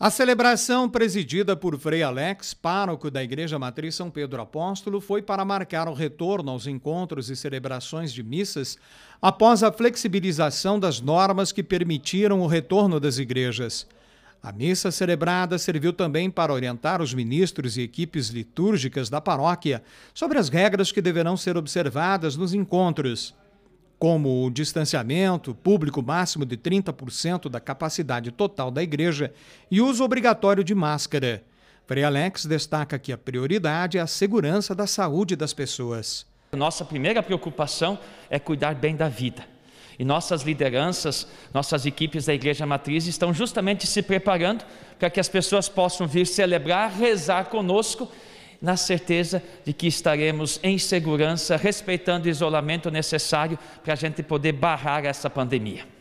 A celebração presidida por Frei Alex, pároco da Igreja Matriz São Pedro Apóstolo, foi para marcar o retorno aos encontros e celebrações de missas após a flexibilização das normas que permitiram o retorno das igrejas. A missa celebrada serviu também para orientar os ministros e equipes litúrgicas da paróquia sobre as regras que deverão ser observadas nos encontros como o distanciamento, público máximo de 30% da capacidade total da igreja e uso obrigatório de máscara. Frei Alex destaca que a prioridade é a segurança da saúde das pessoas. Nossa primeira preocupação é cuidar bem da vida. E nossas lideranças, nossas equipes da Igreja Matriz estão justamente se preparando para que as pessoas possam vir celebrar, rezar conosco na certeza de que estaremos em segurança, respeitando o isolamento necessário para a gente poder barrar essa pandemia.